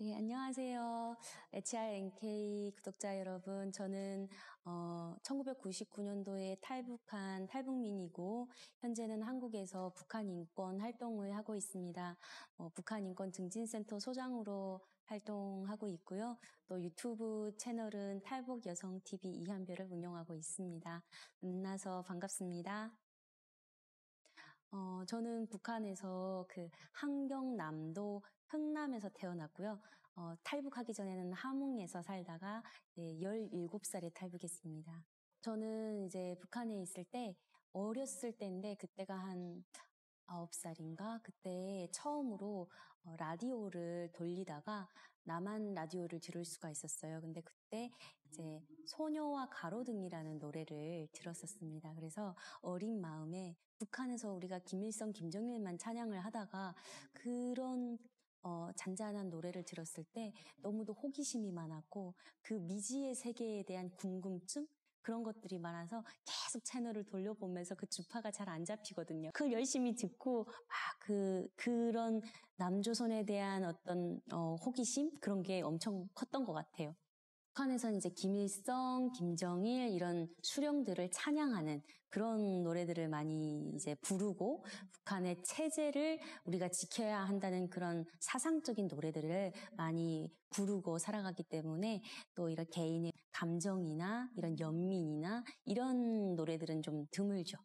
네, 안녕하세요. HRNK 구독자 여러분. 저는, 어, 1999년도에 탈북한 탈북민이고, 현재는 한국에서 북한 인권 활동을 하고 있습니다. 어, 북한 인권 증진센터 소장으로 활동하고 있고요. 또 유튜브 채널은 탈북 여성 TV 이한별을 운영하고 있습니다. 만나서 반갑습니다. 어, 저는 북한에서 그 한경남도 흥남에서 태어났고요. 어, 탈북하기 전에는 함흥에서 살다가 네, 17살에 탈북했습니다. 저는 이제 북한에 있을 때 어렸을 때인데 그때가 한 9살인가 그때 처음으로 어, 라디오를 돌리다가 나만 라디오를 들을 수가 있었어요. 근데 그때 이제 소녀와 가로등이라는 노래를 들었었습니다. 그래서 어린 마음에 북한에서 우리가 김일성, 김정일만 찬양을 하다가 그런 어, 잔잔한 노래를 들었을 때 너무도 호기심이 많았고 그 미지의 세계에 대한 궁금증 그런 것들이 많아서 계속 채널을 돌려보면서 그 주파가 잘 안 잡히거든요. 그걸 열심히 듣고 막 그 그런 남조선에 대한 어떤 어, 호기심 그런 게 엄청 컸던 것 같아요. 북한에서는 이제 김일성, 김정일 이런 수령들을 찬양하는 그런 노래들을 많이 이제 부르고 북한의 체제를 우리가 지켜야 한다는 그런 사상적인 노래들을 많이 부르고 살아가기 때문에 또 이런 개인의 감정이나 이런 연민이나 이런 노래들은 좀 드물죠.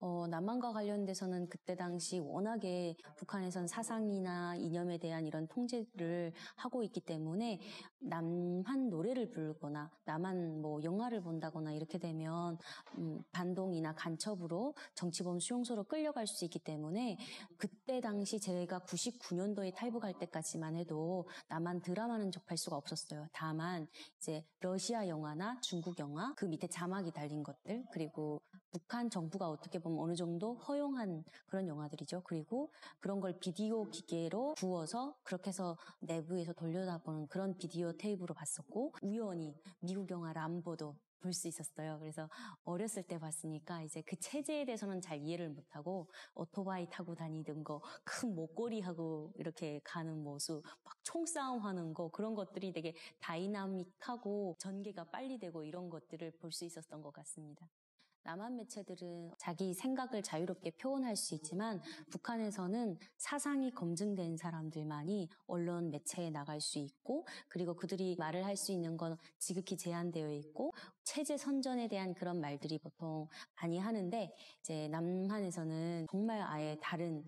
어, 남한과 관련돼서는 그때 당시 워낙에 북한에선 사상이나 이념에 대한 이런 통제를 하고 있기 때문에 남한 노래를 부르거나 남한 뭐 영화를 본다거나 이렇게 되면 음, 반동이나 간첩으로 정치범 수용소로 끌려갈 수 있기 때문에 그때 당시 제가 99년도에 탈북할 때까지만 해도 남한 드라마는 접할 수가 없었어요. 다만 이제 러시아 영화나 중국 영화 그 밑에 자막이 달린 것들 그리고 북한 정부가 어떻게 보면 어느 정도 허용한 그런 영화들이죠. 그리고 그런 걸 비디오 기계로 부어서 그렇게 해서 내부에서 돌려다보는 그런 비디오 테이프로 봤었고 우연히 미국 영화 람보도 볼 수 있었어요. 그래서 어렸을 때 봤으니까 이제 그 체제에 대해서는 잘 이해를 못하고 오토바이 타고 다니던 거, 큰 목걸이 하고 이렇게 가는 모습, 막 총싸움 하는 거 그런 것들이 되게 다이나믹하고 전개가 빨리 되고 이런 것들을 볼 수 있었던 것 같습니다. 남한 매체들은 자기 생각을 자유롭게 표현할 수 있지만 북한에서는 사상이 검증된 사람들만이 언론 매체에 나갈 수 있고 그리고 그들이 말을 할 수 있는 건 지극히 제한되어 있고 체제 선전에 대한 그런 말들이 보통 많이 하는데 이제 남한에서는 정말 아예 다른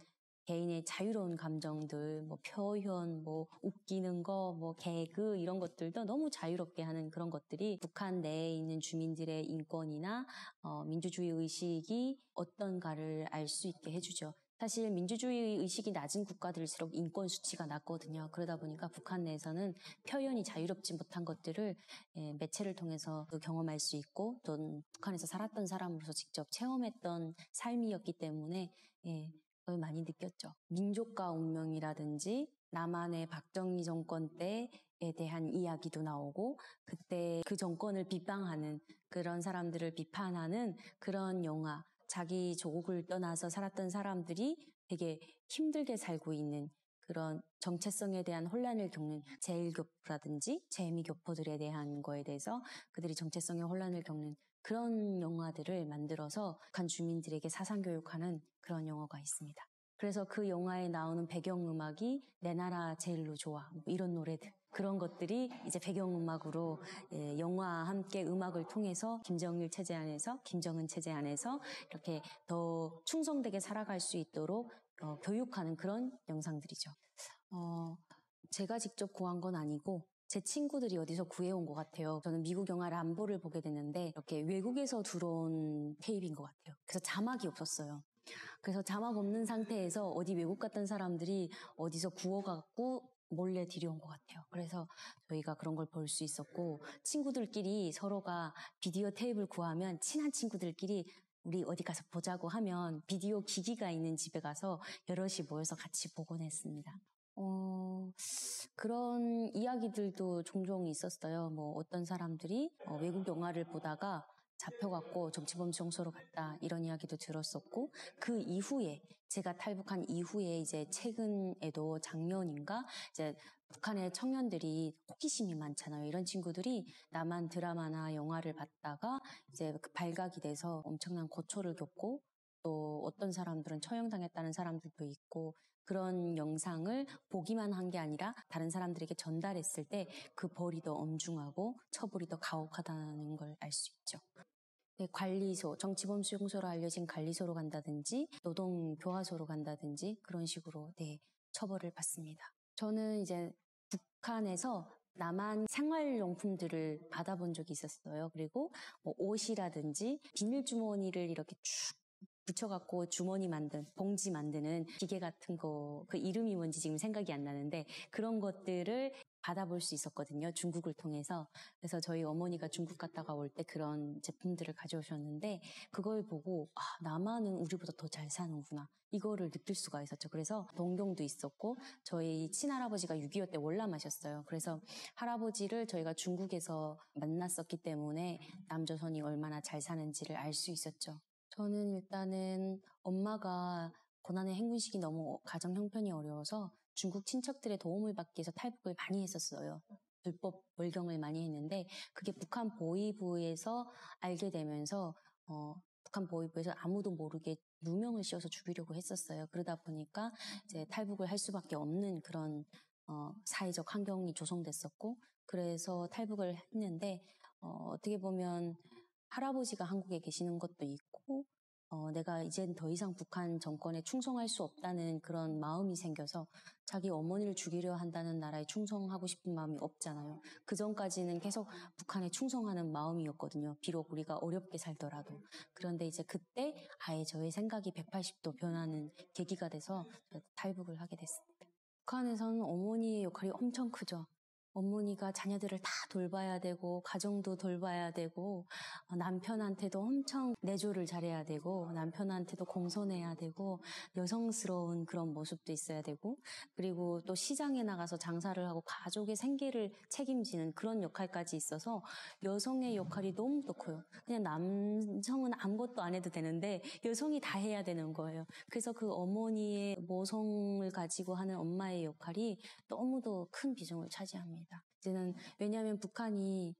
개인의 자유로운 감정들, 뭐 표현, 뭐 웃기는 거, 뭐 개그 이런 것들도 너무 자유롭게 하는 그런 것들이 북한 내에 있는 주민들의 인권이나 어, 민주주의 의식이 어떤가를 알 수 있게 해주죠. 사실 민주주의 의식이 낮은 국가들일수록 인권 수치가 낮거든요. 그러다 보니까 북한 내에서는 표현이 자유롭지 못한 것들을 예, 매체를 통해서 그 경험할 수 있고 또 북한에서 살았던 사람으로서 직접 체험했던 삶이었기 때문에 예, 많이 느꼈죠. 민족과 운명이라든지 남한의 박정희 정권 때에 대한 이야기도 나오고 그때 그 정권을 비방하는 그런 사람들을 비판하는 그런 영화 자기 조국을 떠나서 살았던 사람들이 되게 힘들게 살고 있는 그런 정체성에 대한 혼란을 겪는 제일교포라든지 재미교포들에 대한 거에 대해서 그들이 정체성의 혼란을 겪는 그런 영화들을 만들어서 간 주민들에게 사상교육하는 그런 영화가 있습니다. 그래서 그 영화에 나오는 배경음악이 내 나라 제일로 좋아 뭐 이런 노래들 그런 것들이 이제 배경음악으로 예, 영화와 함께 음악을 통해서 김정일 체제 안에서 김정은 체제 안에서 이렇게 더 충성되게 살아갈 수 있도록 어, 교육하는 그런 영상들이죠. 어, 제가 직접 구한 건 아니고 제 친구들이 어디서 구해온 것 같아요. 저는 미국 영화 람보를 보게 됐는데 이렇게 외국에서 들어온 테이프인 것 같아요. 그래서 자막이 없었어요. 그래서 자막 없는 상태에서 어디 외국 갔던 사람들이 어디서 구워갖고 몰래 들여온 것 같아요. 그래서 저희가 그런 걸 볼 수 있었고 친구들끼리 서로가 비디오 테이블 구하면 친한 친구들끼리 우리 어디 가서 보자고 하면 비디오 기기가 있는 집에 가서 여럿이 모여서 같이 보곤 했습니다. 어, 그런 이야기들도 종종 있었어요. 뭐 어떤 사람들이 어, 외국 영화를 보다가 잡혀갔고 정치범 지정소로 갔다 이런 이야기도 들었었고 그 이후에 제가 탈북한 이후에 이제 최근에도 작년인가 이제 북한의 청년들이 호기심이 많잖아요. 이런 친구들이 남한 드라마나 영화를 봤다가 이제 그 발각이 돼서 엄청난 고초를 겪고 또 어떤 사람들은 처형당했다는 사람들도 있고 그런 영상을 보기만 한 게 아니라 다른 사람들에게 전달했을 때 그 벌이 더 엄중하고 처벌이 더 가혹하다는 걸 알 수 있죠. 네, 관리소, 정치범수용소로 알려진 관리소로 간다든지 노동교화소로 간다든지 그런 식으로 네, 처벌을 받습니다. 저는 이제 북한에서 남한 생활용품들을 받아본 적이 있었어요. 그리고 뭐 옷이라든지 비닐주머니를 이렇게 쭉 붙여갖고 주머니 만든, 봉지 만드는 기계 같은 거, 그 이름이 뭔지 지금 생각이 안 나는데 그런 것들을 받아볼 수 있었거든요. 중국을 통해서. 그래서 저희 어머니가 중국 갔다가 올 때 그런 제품들을 가져오셨는데 그걸 보고 아, 남한은 우리보다 더 잘 사는구나. 이거를 느낄 수가 있었죠. 그래서 동경도 있었고 저희 친할아버지가 6.25 때 월남하셨어요. 그래서 할아버지를 저희가 중국에서 만났었기 때문에 남조선이 얼마나 잘 사는지를 알 수 있었죠. 저는 일단은 엄마가 고난의 행군식이 너무 가정 형편이 어려워서 중국 친척들의 도움을 받기 위해서 탈북을 많이 했었어요. 불법 월경을 많이 했는데 그게 북한 보위부에서 알게 되면서 어, 북한 보위부에서 아무도 모르게 누명을 씌워서 죽이려고 했었어요. 그러다 보니까 이제 탈북을 할 수밖에 없는 그런 어, 사회적 환경이 조성됐었고 그래서 탈북을 했는데 어, 어떻게 보면 할아버지가 한국에 계시는 것도 있고 어, 내가 이젠 더 이상 북한 정권에 충성할 수 없다는 그런 마음이 생겨서 자기 어머니를 죽이려 한다는 나라에 충성하고 싶은 마음이 없잖아요. 그 전까지는 계속 북한에 충성하는 마음이었거든요. 비록 우리가 어렵게 살더라도. 그런데 이제 그때 아예 저의 생각이 180도 변하는 계기가 돼서 탈북을 하게 됐습니다. 북한에서는 어머니의 역할이 엄청 크죠. 어머니가 자녀들을 다 돌봐야 되고 가정도 돌봐야 되고 어, 남편한테도 엄청 내조를 잘해야 되고 남편한테도 공손해야 되고 여성스러운 그런 모습도 있어야 되고 그리고 또 시장에 나가서 장사를 하고 가족의 생계를 책임지는 그런 역할까지 있어서 여성의 역할이 너무 더 커요. 그냥 남성은 아무것도 안 해도 되는데 여성이 다 해야 되는 거예요. 그래서 그 어머니의 모성을 가지고 하는 엄마의 역할이 너무도 큰 비중을 차지합니다. 있었습니다. 그때는 왜냐하면 북한이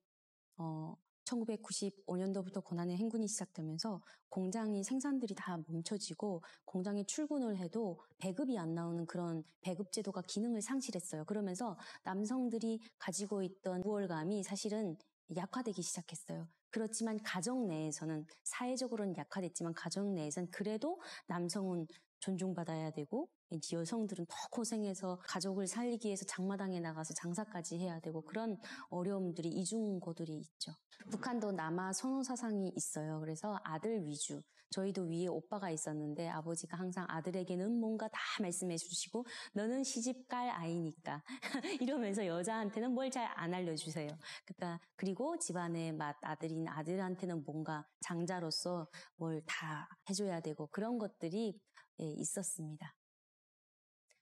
어 1995년도부터 고난의 행군이 시작되면서 공장이 생산들이 다 멈춰지고 공장에 출근을 해도 배급이 안 나오는 그런 배급 제도가 기능을 상실했어요. 그러면서 남성들이 가지고 있던 우월감이 사실은 약화되기 시작했어요. 그렇지만 가정 내에서는 사회적으로는 약화됐지만 가정 내에서는 그래도 남성은 존중받아야 되고 이제 여성들은 더 고생해서 가족을 살리기 위해서 장마당에 나가서 장사까지 해야 되고 그런 어려움들이 이중고들이 있죠. 북한도 남아 선호 사상이 있어요. 그래서 아들 위주. 저희도 위에 오빠가 있었는데 아버지가 항상 아들에게는 뭔가 다 말씀해 주시고 너는 시집갈 아이니까 이러면서 여자한테는 뭘 잘 안 알려주세요. 그러니까 그리고 집안의 맏 아들인 아들한테는 뭔가 장자로서 뭘 다 해줘야 되고 그런 것들이 예, 있었습니다.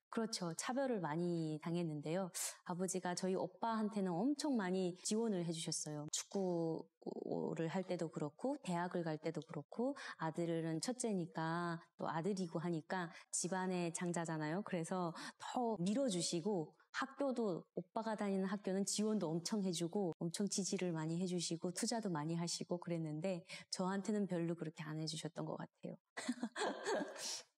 그렇죠. 차별을 많이 당했는데요. 아버지가 저희 오빠한테는 엄청 많이 지원을 해주셨어요. 축구를 할 때도 그렇고, 대학을 갈 때도 그렇고, 아들은 첫째니까, 또 아들이고 하니까 집안의 장자잖아요. 그래서 더 밀어주시고, 학교도 오빠가 다니는 학교는 지원도 엄청 해주고, 엄청 지지를 많이 해주시고, 투자도 많이 하시고 그랬는데, 저한테는 별로 그렇게 안 해주셨던 것 같아요.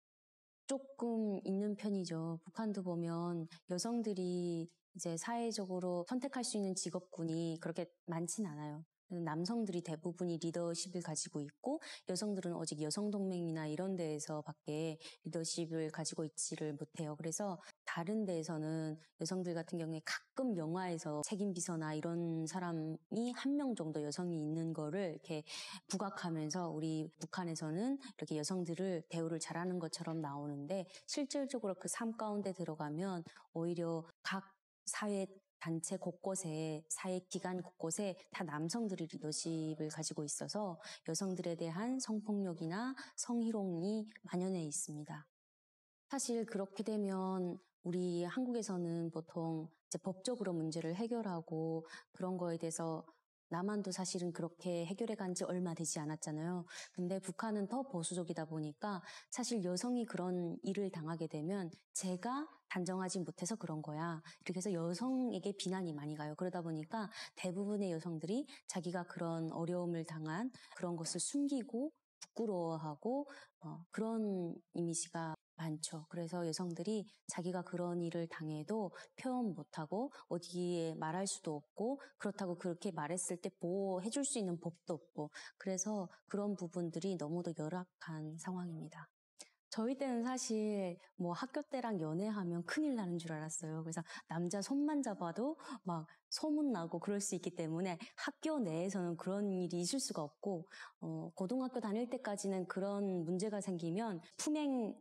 조금 있는 편이죠. 북한도 보면 여성들이 이제 사회적으로 선택할 수 있는 직업군이 그렇게 많진 않아요. 음, 남성들이 대부분이 리더십을 가지고 있고 여성들은 오직 여성동맹이나 이런 데에서밖에 리더십을 가지고 있지를 못해요. 그래서 다른 데에서는 여성들 같은 경우에 가끔 영화에서 책임비서나 이런 사람이 한 명 정도 여성이 있는 거를 이렇게 부각하면서 우리 북한에서는 이렇게 여성들을 대우를 잘하는 것처럼 나오는데 실질적으로 그 삶 가운데 들어가면 오히려 각 사회 단체 곳곳에 사회기관 곳곳에 다 남성들이 리더십을 가지고 있어서 여성들에 대한 성폭력이나 성희롱이 만연해 있습니다. 사실 그렇게 되면 우리 한국에서는 보통 법적으로 문제를 해결하고 그런 거에 대해서 남한도 사실은 그렇게 해결해 간 지 얼마 되지 않았잖아요. 근데 북한은 더 보수적이다 보니까 사실 여성이 그런 일을 당하게 되면 제가 단정하지 못해서 그런 거야. 이렇게 해서 여성에게 비난이 많이 가요. 그러다 보니까 대부분의 여성들이 자기가 그런 어려움을 당한 그런 것을 숨기고 부끄러워하고 어, 그런 이미지가 많죠. 그래서 여성들이 자기가 그런 일을 당해도 표현 못하고 어디에 말할 수도 없고 그렇다고 그렇게 말했을 때 보호해줄 수 있는 법도 없고 그래서 그런 부분들이 너무도 열악한 상황입니다. 저희 때는 사실 뭐 학교 때랑 연애하면 큰일 나는 줄 알았어요. 그래서 남자 손만 잡아도 막 소문나고 그럴 수 있기 때문에 학교 내에서는 그런 일이 있을 수가 없고, 어, 고등학교 다닐 때까지는 그런 문제가 생기면 품행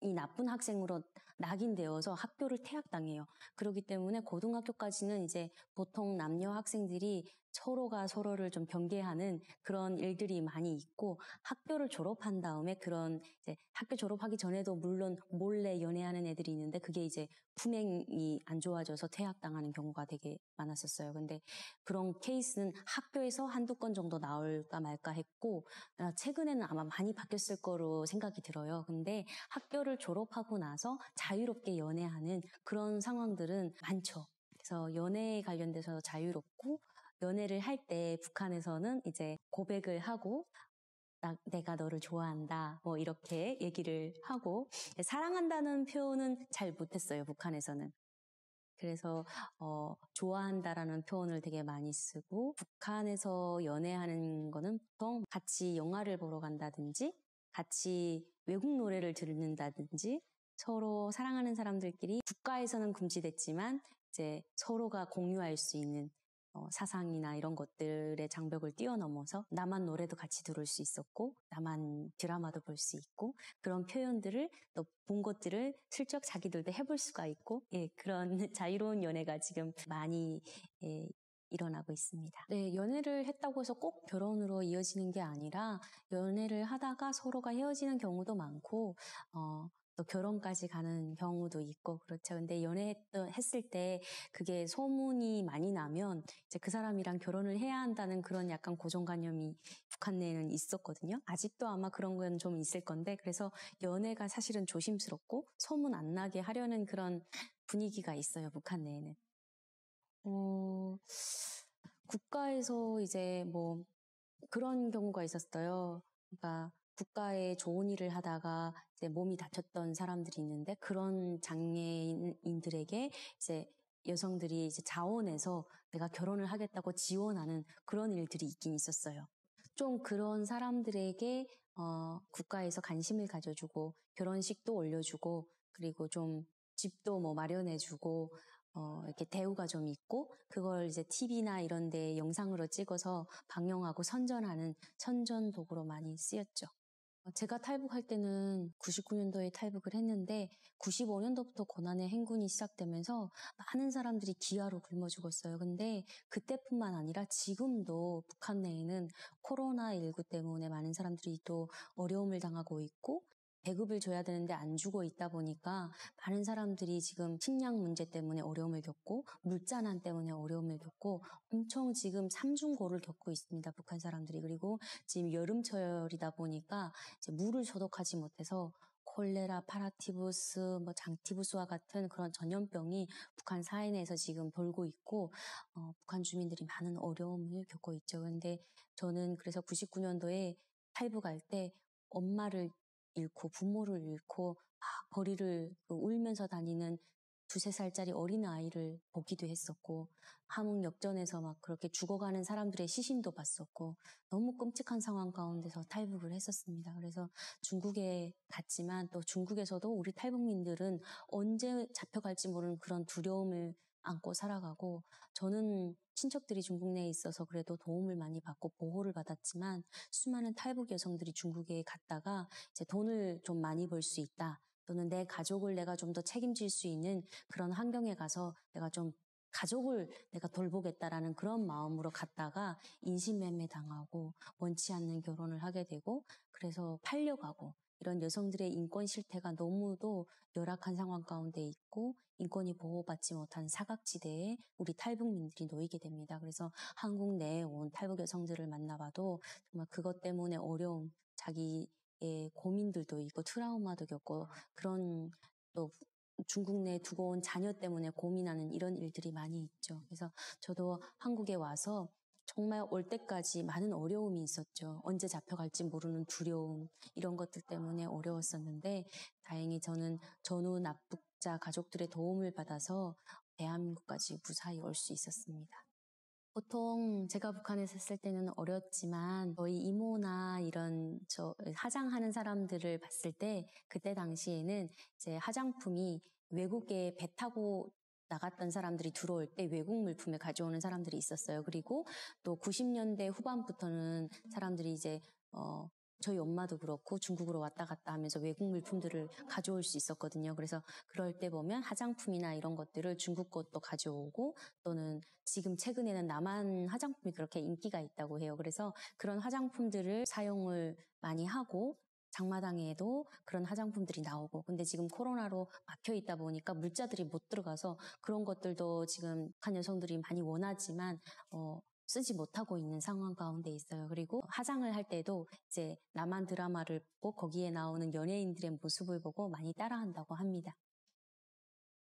이 나쁜 학생으로 낙인되어서 학교를 퇴학당해요. 그렇기 때문에 고등학교까지는 이제 보통 남녀 학생들이 서로가 서로를 좀 경계하는 그런 일들이 많이 있고 학교를 졸업한 다음에 그런 이제 학교 졸업하기 전에도 물론 몰래 연애하는 애들이 있는데 그게 이제 품행이 안 좋아져서 퇴학당하는 경우가 되게 많았었어요. 근데 그런 케이스는 학교에서 한두 건 정도 나올까 말까 했고 아, 최근에는 아마 많이 바뀌었을 거로 생각이 들어요. 근데 학교를 졸업하고 나서 자유롭게 연애하는 그런 상황들은 많죠. 그래서 연애에 관련돼서 자유롭고 연애를 할 때 북한에서는 이제 고백을 하고 나, 내가 너를 좋아한다 뭐 이렇게 얘기를 하고 사랑한다는 표현은 잘 못했어요 북한에서는 그래서 어, 좋아한다라는 표현을 되게 많이 쓰고 북한에서 연애하는 거는 보통 같이 영화를 보러 간다든지 같이 외국 노래를 들는다든지 서로 사랑하는 사람들끼리 국가에서는 금지됐지만 이제 서로가 공유할 수 있는 어, 사상이나 이런 것들의 장벽을 뛰어넘어서 나만 노래도 같이 들을 수 있었고 나만 드라마도 볼 수 있고 그런 표현들을 또 본 것들을 슬쩍 자기들도 해볼 수가 있고 예, 그런 자유로운 연애가 지금 많이 예, 일어나고 있습니다. 네, 연애를 했다고 해서 꼭 결혼으로 이어지는 게 아니라 연애를 하다가 서로가 헤어지는 경우도 많고, 어, 또 결혼까지 가는 경우도 있고 그렇죠. 근데 연애했던 했을 때 그게 소문이 많이 나면 이제 그 사람이랑 결혼을 해야 한다는 그런 약간 고정관념이 북한 내에는 있었거든요. 아직도 아마 그런 건 좀 있을 건데 그래서 연애가 사실은 조심스럽고 소문 안 나게 하려는 그런 분위기가 있어요. 북한 내에는. 어, 국가에서 이제 뭐 그런 경우가 있었어요. 그러니까 국가에 좋은 일을 하다가 이제 몸이 다쳤던 사람들이 있는데 그런 장애인들에게 이제 여성들이 이제 자원해서 내가 결혼을 하겠다고 지원하는 그런 일들이 있긴 있었어요. 좀 그런 사람들에게 어, 국가에서 관심을 가져주고 결혼식도 올려주고 그리고 좀 집도 뭐 마련해주고 어, 이렇게 대우가 좀 있고 그걸 이제 TV나 이런 데 영상으로 찍어서 방영하고 선전하는 선전 도구로 많이 쓰였죠. 어, 제가 탈북할 때는 99년도에 탈북을 했는데 95년도부터 고난의 행군이 시작되면서 많은 사람들이 기아로 굶어 죽었어요. 근데 그때뿐만 아니라 지금도 북한 내에는 코로나19 때문에 많은 사람들이 또 어려움을 당하고 있고 배급을 줘야 되는데 안 주고 있다 보니까 많은 사람들이 지금 식량 문제 때문에 어려움을 겪고 물자난 때문에 어려움을 겪고 엄청 지금 삼중고를 겪고 있습니다. 북한 사람들이 그리고 지금 여름철이다 보니까 물을 소독하지 못해서 콜레라, 파라티부스, 뭐 장티부스와 같은 그런 전염병이 북한 사회 내에서 지금 돌고 있고 어, 북한 주민들이 많은 어려움을 겪고 있죠. 그런데 저는 그래서 99년도에 탈북할 때 엄마를 잃고 부모를 잃고 막 거리를 그 울면서 다니는 두세 살짜리 어린 아이를 보기도 했었고 함흥 역전에서 막 그렇게 죽어가는 사람들의 시신도 봤었고 너무 끔찍한 상황 가운데서 탈북을 했었습니다. 그래서 중국에 갔지만 또 중국에서도 우리 탈북민들은 언제 잡혀갈지 모르는 그런 두려움을 안고 살아가고 저는 친척들이 중국 내에 있어서 그래도 도움을 많이 받고 보호를 받았지만 수많은 탈북 여성들이 중국에 갔다가 이제 돈을 좀 많이 벌 수 있다. 또는 내 가족을 내가 좀 더 책임질 수 있는 그런 환경에 가서 내가 좀 가족을 내가 돌보겠다라는 그런 마음으로 갔다가 인신매매 당하고 원치 않는 결혼을 하게 되고 그래서 팔려가고 이런 여성들의 인권 실태가 너무도 열악한 상황 가운데 있고 인권이 보호받지 못한 사각지대에 우리 탈북민들이 놓이게 됩니다. 그래서 한국 내에 온 탈북 여성들을 만나봐도 정말 그것 때문에 어려운 자기의 고민들도 있고 트라우마도 겪고 그런 또 중국 내 두고 온 자녀 때문에 고민하는 이런 일들이 많이 있죠. 그래서 저도 한국에 와서 정말 올 때까지 많은 어려움이 있었죠. 언제 잡혀갈지 모르는 두려움, 이런 것들 때문에 어려웠었는데, 다행히 저는 전후 납북자 가족들의 도움을 받아서 대한민국까지 무사히 올 수 있었습니다. 보통 제가 북한에 있을 때는 어렸지만 저희 이모나 이런 저 화장하는 사람들을 봤을 때 그때 당시에는 이제 화장품이 외국에 배 타고 나갔던 사람들이 들어올 때 외국 물품을 가져오는 사람들이 있었어요. 그리고 또 90년대 후반부터는 사람들이 이제 어 저희 엄마도 그렇고 중국으로 왔다 갔다 하면서 외국 물품들을 가져올 수 있었거든요. 그래서 그럴 때 보면 화장품이나 이런 것들을 중국 것도 가져오고 또는 지금 최근에는 남한 화장품이 그렇게 인기가 있다고 해요. 그래서 그런 화장품들을 사용을 많이 하고 장마당에도 그런 화장품들이 나오고 근데 지금 코로나로 막혀 있다 보니까 물자들이 못 들어가서 그런 것들도 지금 한 여성들이 많이 원하지만 어, 쓰지 못하고 있는 상황 가운데 있어요. 그리고 화장을 할 때도 이제 남한 드라마를 보고 거기에 나오는 연예인들의 모습을 보고 많이 따라한다고 합니다.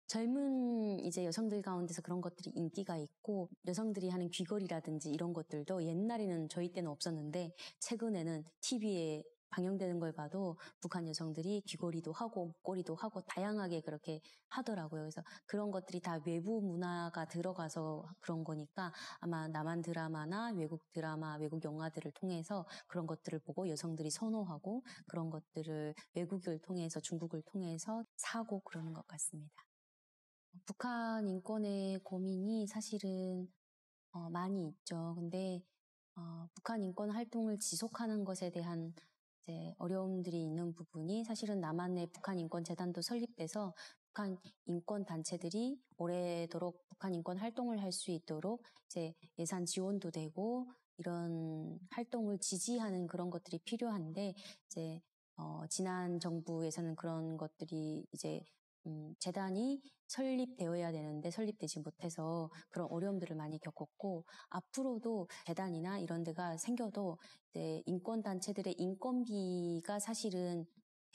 젊은 이제 여성들 가운데서 그런 것들이 인기가 있고 여성들이 하는 귀걸이라든지 이런 것들도 옛날에는 저희 때는 없었는데 최근에는 TV에 방영되는 걸 봐도 북한 여성들이 귀걸이도 하고 목걸이도 하고 다양하게 그렇게 하더라고요. 그래서 그런 것들이 다 외부 문화가 들어가서 그런 거니까 아마 남한 드라마나 외국 드라마, 외국 영화들을 통해서 그런 것들을 보고 여성들이 선호하고 그런 것들을 외국을 통해서 중국을 통해서 사고 그러는 것 같습니다. 북한 인권의 고민이 사실은 어, 많이 있죠. 근데 어, 북한 인권 활동을 지속하는 것에 대한 이제 어려움들이 있는 부분이 사실은 남한의 북한 인권 재단도 설립돼서 북한 인권 단체들이 오래도록 북한 인권 활동을 할 수 있도록 이제 예산 지원도 되고 이런 활동을 지지하는 그런 것들이 필요한데 이제 어 지난 정부에서는 그런 것들이 이제 음, 재단이 설립되어야 되는데 설립되지 못해서 그런 어려움들을 많이 겪었고 앞으로도 재단이나 이런 데가 생겨도 이제 인권 단체들의 인건비가 사실은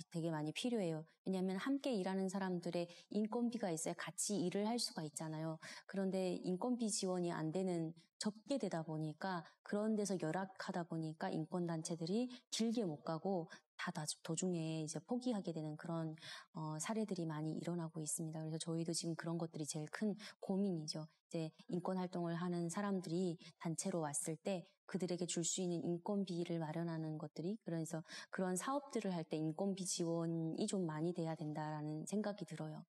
되게 많이 필요해요. 왜냐하면 함께 일하는 사람들의 인건비가 있어야 같이 일을 할 수가 있잖아요. 그런데 인건비 지원이 안 되는 적게 되다 보니까 그런 데서 열악하다 보니까 인권단체들이 길게 못 가고 다 나주, 도중에 이제 포기하게 되는 그런 어, 사례들이 많이 일어나고 있습니다. 그래서 저희도 지금 그런 것들이 제일 큰 고민이죠. 이제 인권 활동을 하는 사람들이 단체로 왔을 때 그들에게 줄 수 있는 인건비를 마련하는 것들이 그래서 그런 사업들을 할 때 인건비 지원이 좀 많이 돼야 된다라는 생각이 들어요.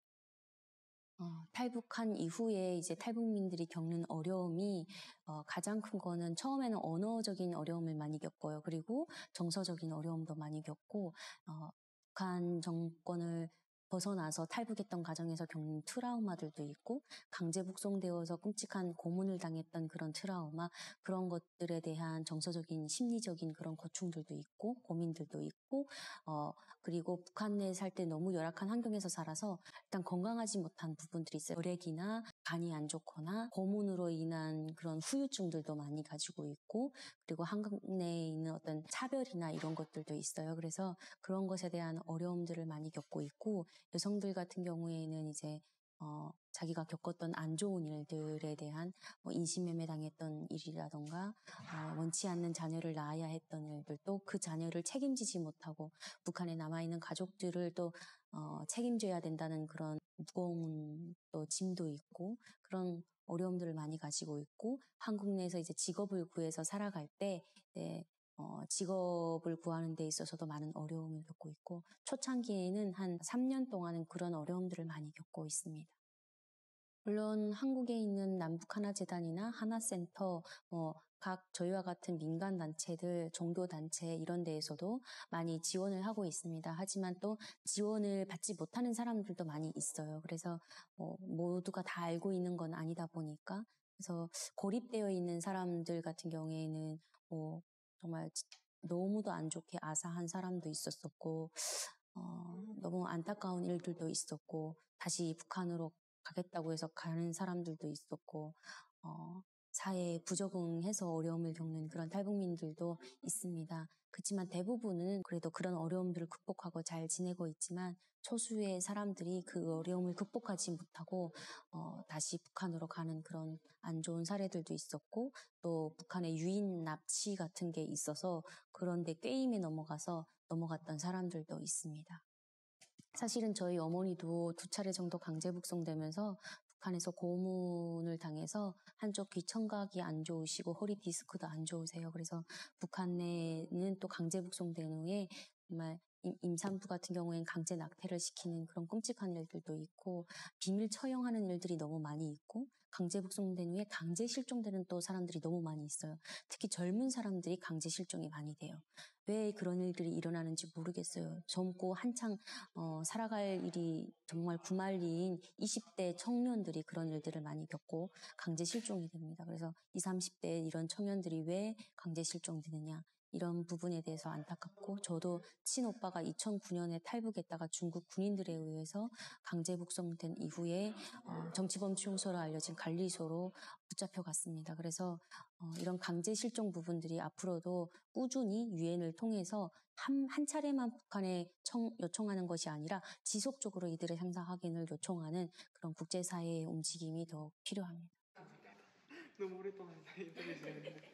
어, 탈북한 이후에 이제 탈북민들이 겪는 어려움이 어, 가장 큰 거는 처음에는 언어적인 어려움을 많이 겪어요. 그리고 정서적인 어려움도 많이 겪고 어, 북한 정권을 벗어나서 탈북했던 가정에서 겪는 트라우마들도 있고 강제 복송되어서 끔찍한 고문을 당했던 그런 트라우마 그런 것들에 대한 정서적인 심리적인 그런 고충들도 있고 고민들도 있고 어 그리고 북한 내에 살 때 너무 열악한 환경에서 살아서 일단 건강하지 못한 부분들이 있어요. 결핵이나 간이 안 좋거나 고문으로 인한 그런 후유증들도 많이 가지고 있고 그리고 한국 내에 있는 어떤 차별이나 이런 것들도 있어요. 그래서 그런 것에 대한 어려움들을 많이 겪고 있고 여성들 같은 경우에는 이제 어, 자기가 겪었던 안 좋은 일들에 대한 뭐 인신매매 당했던 일이라던가 어, 원치 않는 자녀를 낳아야 했던 일들 또 그 자녀를 책임지지 못하고 북한에 남아있는 가족들을 또 어, 책임져야 된다는 그런 무거운 또 짐도 있고 그런 어려움들을 많이 가지고 있고 한국 내에서 이제 직업을 구해서 살아갈 때 네, 어, 직업을 구하는 데 있어서도 많은 어려움을 겪고 있고 초창기에는 한 3년 동안은 그런 어려움들을 많이 겪고 있습니다. 물론 한국에 있는 남북 하나 재단이나 하나 센터, 뭐각 저희와 같은 민간 단체들, 종교 단체 이런 데에서도 많이 지원을 하고 있습니다. 하지만 또 지원을 받지 못하는 사람들도 많이 있어요. 그래서 뭐 모두가 다 알고 있는 건 아니다 보니까 그래서 고립되어 있는 사람들 같은 경우에는 뭐 정말 너무도 안 좋게 아사한 사람도 있었었고 어, 너무 안타까운 일들도 있었고 다시 북한으로 가겠다고 해서 가는 사람들도 있었고 어, 사회에 부적응해서 어려움을 겪는 그런 탈북민들도 있습니다. 그렇지만 대부분은 그래도 그런 어려움들을 극복하고 잘 지내고 있지만 초수의 사람들이 그 어려움을 극복하지 못하고 어, 다시 북한으로 가는 그런 안 좋은 사례들도 있었고 또 북한의 유인 납치 같은 게 있어서 그런데 게임에 넘어가서 넘어갔던 사람들도 있습니다. 사실은 저희 어머니도 두 차례 정도 강제 북송되면서 북한에서 고문을 당해서 한쪽 귀 청각이 안 좋으시고 허리 디스크도 안 좋으세요. 그래서 북한 에는또 강제 북송된 후에 정말 임, 산부 같은 경우에는 강제 낙태를 시키는 그런 끔찍한 일들도 있고 비밀 처형하는 일들이 너무 많이 있고 강제 복송된 후에 강제 실종되는 또 사람들이 너무 많이 있어요. 특히 젊은 사람들이 강제 실종이 많이 돼요. 왜 그런 일들이 일어나는지 모르겠어요. 젊고 한창 어, 살아갈 일이 정말 구말리인 20대 청년들이 그런 일들을 많이 겪고 강제 실종이 됩니다. 그래서 20, 30대 이런 청년들이 왜 강제 실종되느냐 이런 부분에 대해서 안타깝고 저도 친오빠가 2009년에 탈북했다가 중국 군인들에 의해서 강제 북송된 이후에 어, 정치범치소로 알려진 관리소로 붙잡혀 갔습니다. 그래서 어, 이런 강제 실종 부분들이 앞으로도 꾸준히 유엔을 통해서 한, 한 차례만 북한에 청, 요청하는 것이 아니라 지속적으로 이들의 상사 확인을 요청하는 그런 국제사회의 움직임이 더 필요합니다. 너무 오랫동안 인터뷰 했는데